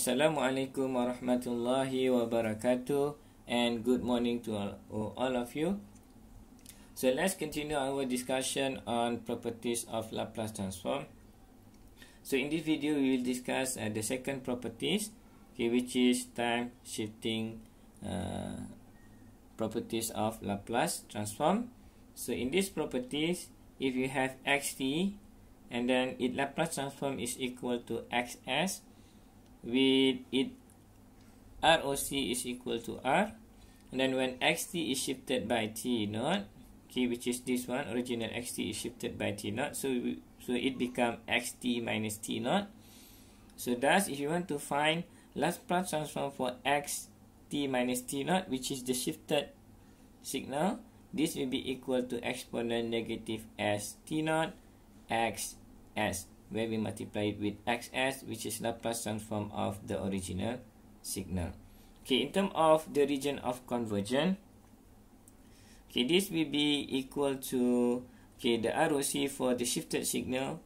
Assalamualaikum warahmatullahi wabarakatuh and good morning to all, all of you. So let's continue our discussion on properties of Laplace transform. So in this video we will discuss uh, the second properties okay, which is time shifting uh, properties of Laplace transform. So in this properties if you have xt and then it Laplace transform is equal to xs with it ROC is equal to R and then when XT is shifted by T naught okay which is this one original XT is shifted by T naught so so it become XT minus T naught so thus if you want to find last plot transform for XT minus T naught which is the shifted signal this will be equal to exponent negative S T naught X S where we multiply it with xs which is Laplace transform of the original signal. Okay, in terms of the region of convergence, okay, this will be equal to okay the ROC for the shifted signal,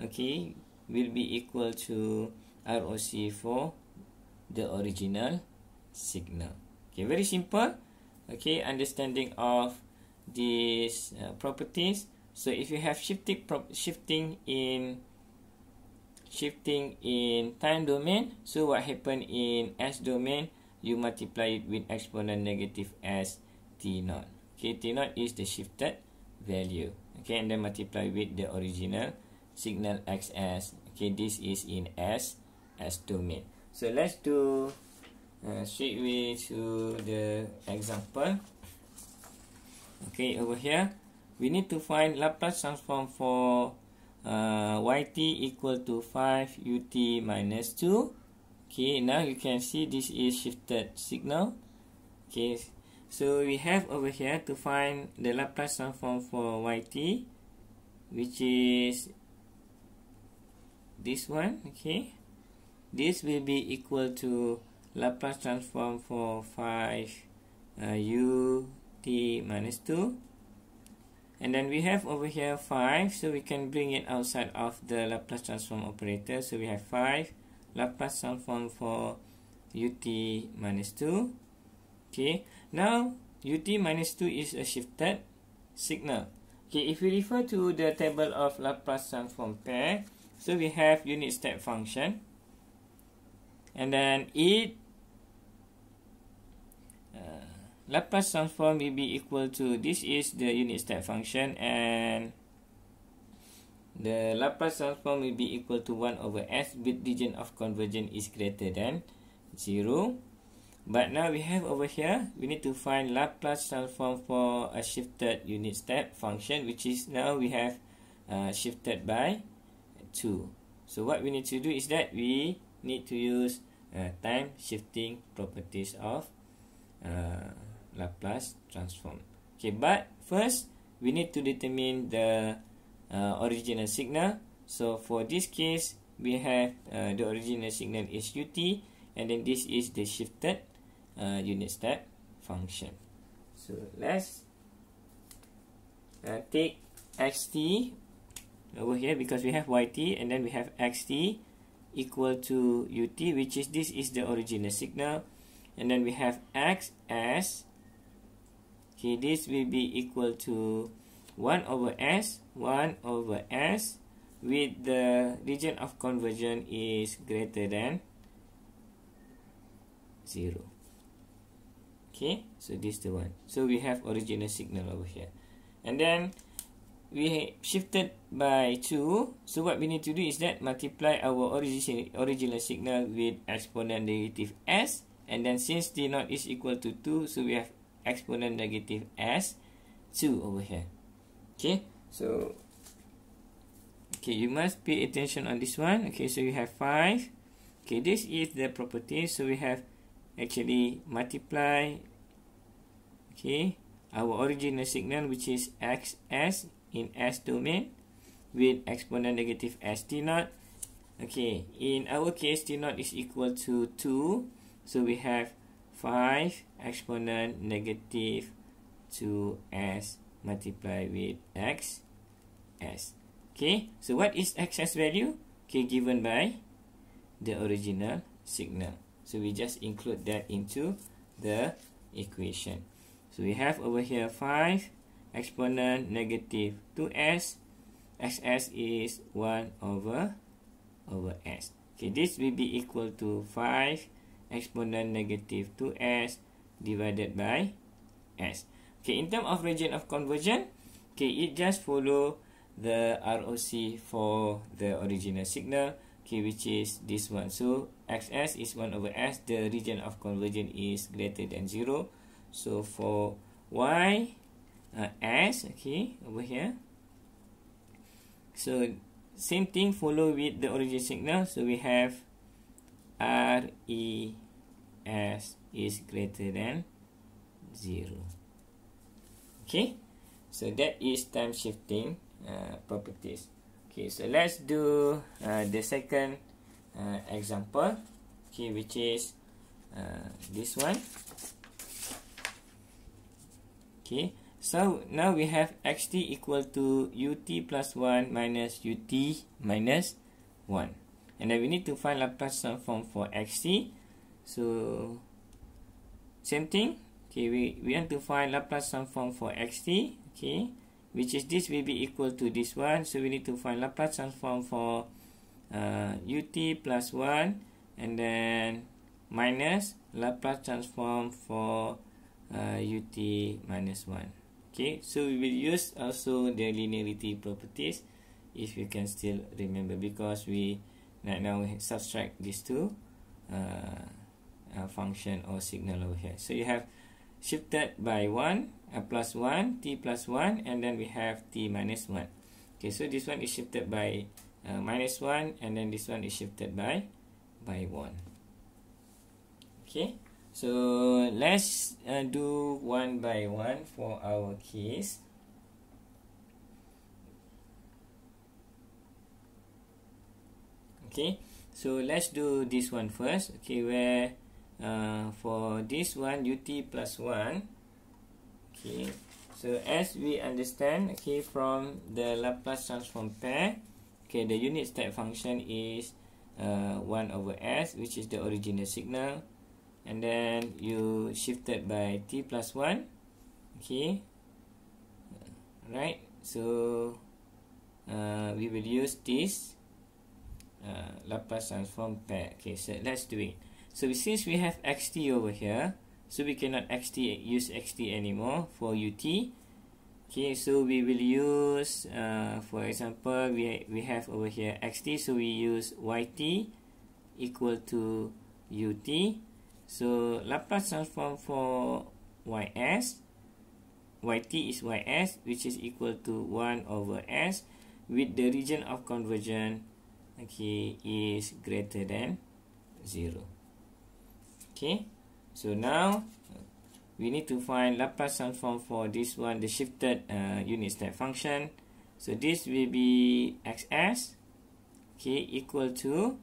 okay, will be equal to ROC for the original signal. Okay, very simple. Okay, understanding of these uh, properties. So if you have shifting shifting in shifting in time domain. So what happen in S domain? You multiply it with exponent negative S T naught. Okay, T naught is the shifted value. Okay, and then multiply with the original signal X S. Okay, this is in S S domain. So let's do uh, straightway to the example. Okay, over here, we need to find Laplace transform for uh, yt equal to 5 ut minus 2. Okay, now you can see this is shifted signal. Okay, so we have over here to find the Laplace transform for yt, which is this one, okay. This will be equal to Laplace transform for 5 uh, ut minus 2. And then we have over here 5, so we can bring it outside of the Laplace transform operator. So we have 5 Laplace transform for ut minus 2. Okay, now ut minus 2 is a shifted signal. Okay, if we refer to the table of Laplace transform pair, so we have unit step function. And then it Laplace transform will be equal to this is the unit step function and the Laplace transform will be equal to 1 over s with region of convergence is greater than 0 but now we have over here we need to find Laplace transform for a shifted unit step function which is now we have uh, shifted by 2 so what we need to do is that we need to use uh, time shifting properties of uh, Laplace transform. Okay, but first we need to determine the uh, original signal. So for this case, we have uh, the original signal is ut, and then this is the shifted uh, unit step function. So let's uh, take xt over here because we have yt and then we have xt equal to ut which is this is the original signal and then we have x as uh, okay this will be equal to 1 over s 1 over s with the region of conversion is greater than 0 okay so this is the one so we have original signal over here and then we shifted by 2 so what we need to do is that multiply our origin original signal with exponent derivative s and then since d 0 is equal to 2 so we have exponent negative s 2 over here okay so okay you must pay attention on this one okay so you have 5 okay this is the property so we have actually multiply okay our original signal which is xs in s domain with exponent negative s t naught okay in our case t naught is equal to 2 so we have 5 exponent negative 2s multiplied with x s. Okay, so what is x's value? Okay, given by the original signal. So we just include that into the equation. So we have over here 5 exponent negative 2s. xs is 1 over over s. Okay, this will be equal to 5 exponent negative 2s divided by S. Okay, in term of region of conversion, okay, it just follow the ROC for the original signal, okay, which is this one. So, XS is 1 over S, the region of conversion is greater than 0. So, for Y, uh, S, okay, over here. So, same thing follow with the original signal. So, we have R, E, s is greater than 0 okay so that is time shifting uh, properties okay so let's do uh, the second uh, example okay which is uh, this one okay so now we have xt equal to ut plus 1 minus ut minus 1 and then we need to find Laplace transform for xt So same thing. Okay, we, we want to find Laplace transform for x t, Okay, which is this will be equal to this one. So we need to find Laplace transform for uh, u t plus one, and then minus Laplace transform for uh, u t minus one. Okay, so we will use also the linearity properties if you can still remember because we right now we subtract these two. Uh, uh, function or signal over here. So you have shifted by 1, uh, plus 1, t plus 1, and then we have t minus 1. Okay, so this one is shifted by uh, minus 1, and then this one is shifted by, by 1. Okay, so let's uh, do 1 by 1 for our case. Okay, so let's do this one first. Okay, where... Uh, for this one ut plus 1 okay so as we understand okay from the Laplace transform pair okay the unit step function is uh, 1 over s which is the original signal and then you shifted by t plus 1 okay right so uh, we will use this uh, Laplace transform pair okay so let's do it so since we have xt over here, so we cannot xt use xt anymore for ut. Okay, so we will use, uh, for example, we, we have over here xt, so we use yt equal to ut. So Laplace transform for ys, yt is ys, which is equal to 1 over s, with the region of convergence, okay, is greater than 0 okay so now we need to find Laplace transform for this one the shifted uh, unit step function so this will be xs okay equal to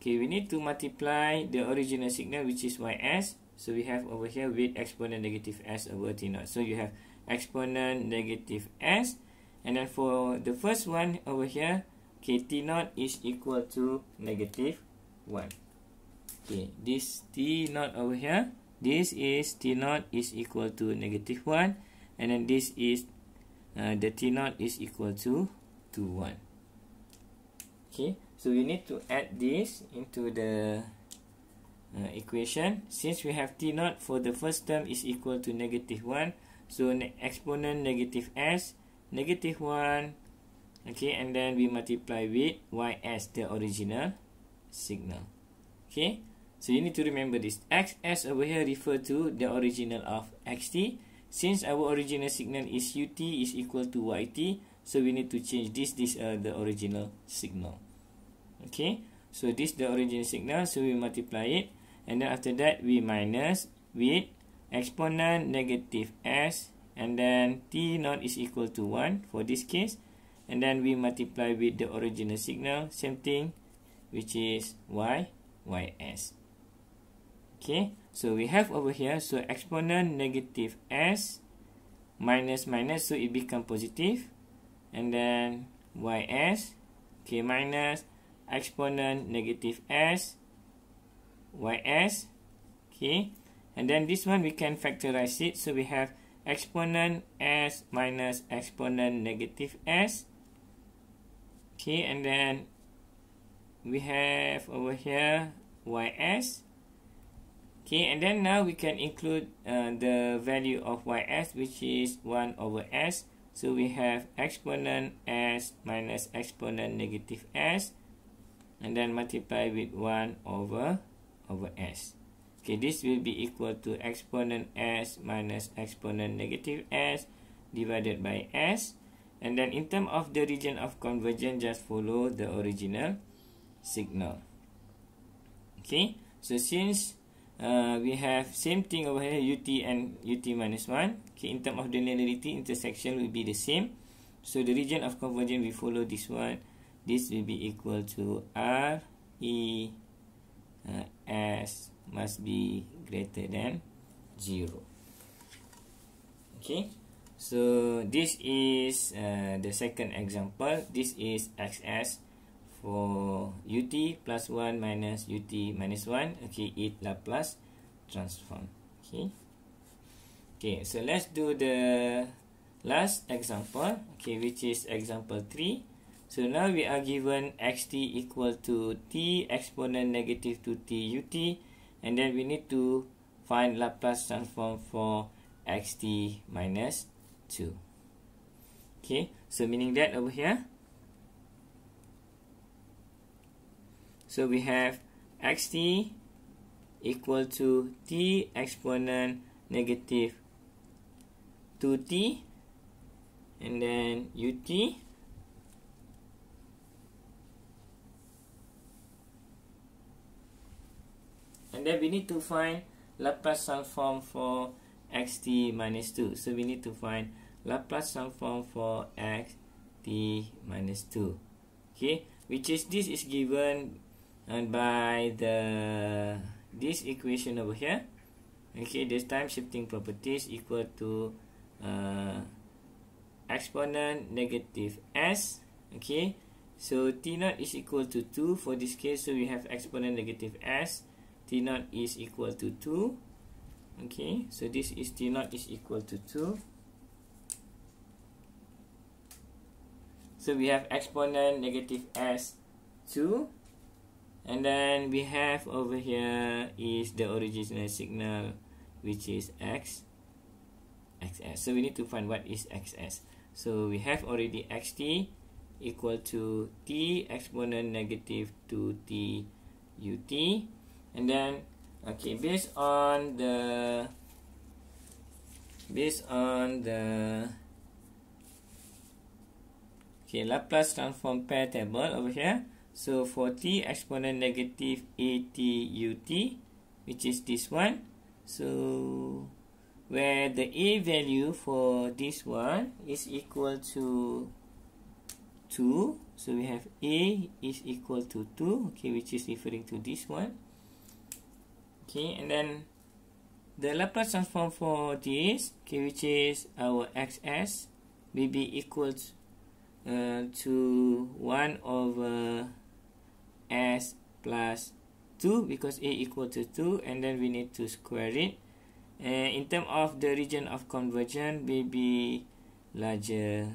okay we need to multiply the original signal which is ys so we have over here with exponent negative s over t naught so you have exponent negative s and then for the first one over here okay t naught is equal to negative 1 Okay, this t naught over here, this is t naught is equal to negative 1. And then this is uh, the t naught is equal to, to 1. Okay, so we need to add this into the uh, equation. Since we have t naught for the first term is equal to negative 1. So ne exponent negative s, negative 1. Okay, and then we multiply with ys, the original signal. Okay. So you need to remember this. X S over here refer to the original of XT. Since our original signal is UT is equal to YT, so we need to change this. This uh, the original signal. Okay. So this the original signal. So we multiply it, and then after that we minus with exponent negative S, and then T not is equal to one for this case, and then we multiply with the original signal. Same thing, which is Y YS. okay so we have over here so exponent negative s minus minus so it become positive and then ys okay minus exponent negative s ys okay and then this one we can factorize it so we have exponent s minus exponent negative s okay and then we have over here ys Okay, and then now we can include uh, the value of ys, which is 1 over s. So we have exponent s minus exponent negative s, and then multiply with 1 over over s. Okay, this will be equal to exponent s minus exponent negative s divided by s. And then in terms of the region of convergence, just follow the original signal. Okay, so since... Uh, we have same thing over here ut and ut minus 1 okay in term of the linearity intersection will be the same so the region of convergence we follow this one this will be equal to r e uh, s must be greater than 0 okay so this is uh, the second example this is xs for ut plus 1 minus ut minus 1 okay it laplace transform okay okay so let's do the last example okay which is example 3 so now we are given xt equal to t exponent negative to t ut and then we need to find laplace transform for xt minus 2 okay so meaning that over here So we have xt equal to t exponent negative 2t and then ut and then we need to find Laplace transform for xt minus 2 so we need to find Laplace transform for xt minus 2 okay which is this is given and by the this equation over here okay this time shifting properties equal to uh, exponent negative s okay so t naught is equal to 2 for this case so we have exponent negative s t naught is equal to 2 okay so this is t naught is equal to 2 so we have exponent negative s 2 And then we have over here is the original signal, which is X, XS. So we need to find what is XS. So we have already XT equal to T exponent negative 2T UT. And then, okay, based on the, based on the, okay, Laplace transform pair table over here, So for t exponent negative a t u t, which is this one, so where the a value for this one is equal to 2, so we have a is equal to 2, okay, which is referring to this one. Okay, and then the Laplace transform for this, okay, which is our xs, will be equal uh, to 1 over s plus 2 because a equal to 2 and then we need to square it. And in term of the region of convergence, maybe larger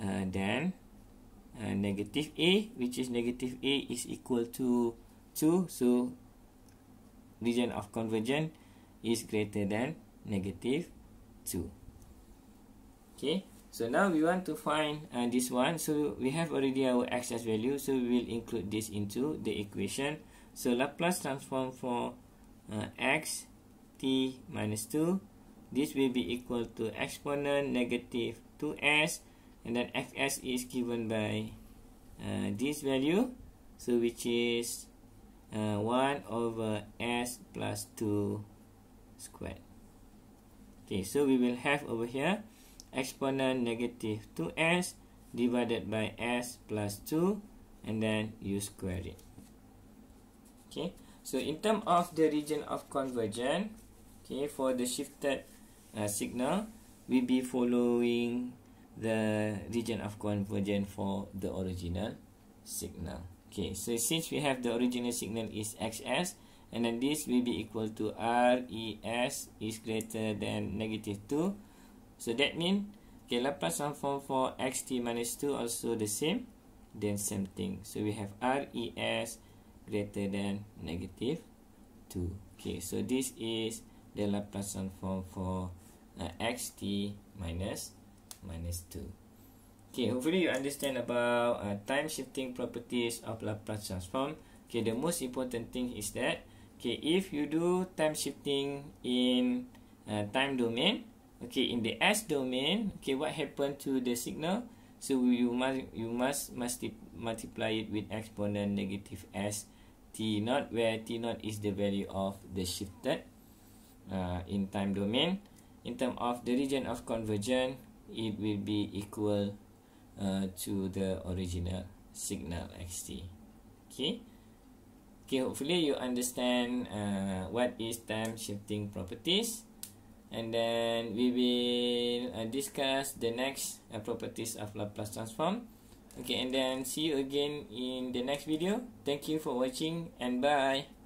uh, than uh, negative a, which is negative a is equal to 2. So, region of convergence is greater than negative 2. Okay. so now we want to find uh, this one so we have already our excess value so we will include this into the equation so Laplace transform for uh, x t minus 2 this will be equal to exponent negative 2s and then fs is given by uh, this value so which is uh, 1 over s plus 2 squared okay so we will have over here eksponen negatif 2s divided by s plus 2 and then you square it. Okay, so in term of the region of convergence, okay, for the shifted uh, signal, we be following the region of convergence for the original signal. Okay, so since we have the original signal is xs, and then this will be equal to r e s is greater than negative 2, So that mean K Laplace transform for x t minus 2 also the same Then same thing So we have R E S greater than negative 2 Okay, so this is the Laplace transform for uh, x t minus minus 2 Okay, hopefully you understand about uh, time shifting properties of Laplace transform Okay, the most important thing is that Okay, if you do time shifting in uh, time domain Okay, in the S domain, okay, what happened to the signal? So you must you must must multiply it with exponent negative S T not where T not is the value of the shifted uh, in time domain. In term of the region of convergence, it will be equal uh, to the original signal X T. Okay. Okay, hopefully you understand uh, what is time shifting properties and then we will uh, discuss the next uh, properties of Laplace transform. Okay, and then see you again in the next video. Thank you for watching and bye.